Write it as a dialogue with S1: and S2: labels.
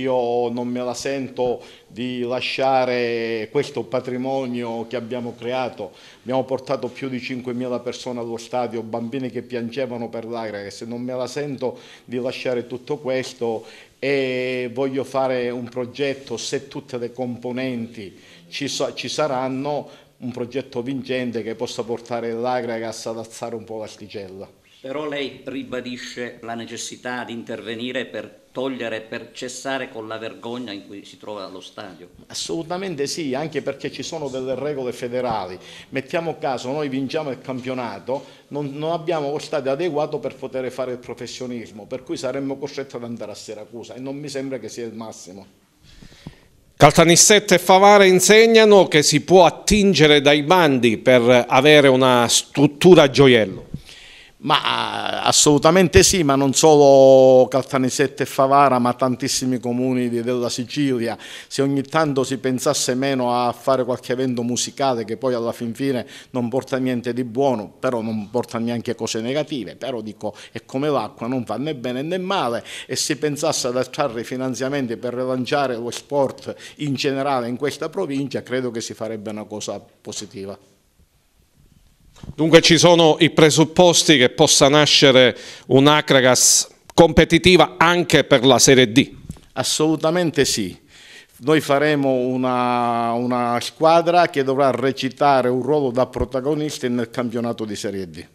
S1: io non me la sento di lasciare questo patrimonio che abbiamo creato. Abbiamo portato più di 5.000 persone allo stadio, bambini che piangevano per l'Agrares, non me la sento di lasciare tutto questo e voglio fare un progetto se tutte le componenti ci, ci saranno un progetto vincente che possa portare l'Agragas ad alzare un po' l'asticella. Però lei ribadisce la necessità di intervenire per togliere, per cessare con la vergogna in cui si trova lo stadio? Assolutamente sì, anche perché ci sono delle regole federali. Mettiamo caso, noi vinciamo il campionato, non, non abbiamo lo stadio adeguato per poter fare il professionismo, per cui saremmo costretti ad andare a Siracusa e non mi sembra che sia il massimo.
S2: Caltanissette e Favara insegnano che si può attingere dai bandi per avere una struttura gioiello.
S1: Ma eh, assolutamente sì, ma non solo Caltanissette e Favara, ma tantissimi comuni della Sicilia. Se ogni tanto si pensasse meno a fare qualche evento musicale che poi alla fin fine non porta niente di buono, però non porta neanche cose negative, però dico è come l'acqua, non fa né bene né male e si pensasse ad attrarre i finanziamenti per rilanciare lo sport in generale in questa provincia, credo che si farebbe una cosa positiva.
S2: Dunque ci sono i presupposti che possa nascere un'Acragas competitiva anche per la Serie D? Assolutamente sì.
S1: Noi faremo una, una squadra che dovrà recitare un ruolo da protagonista nel campionato di Serie D.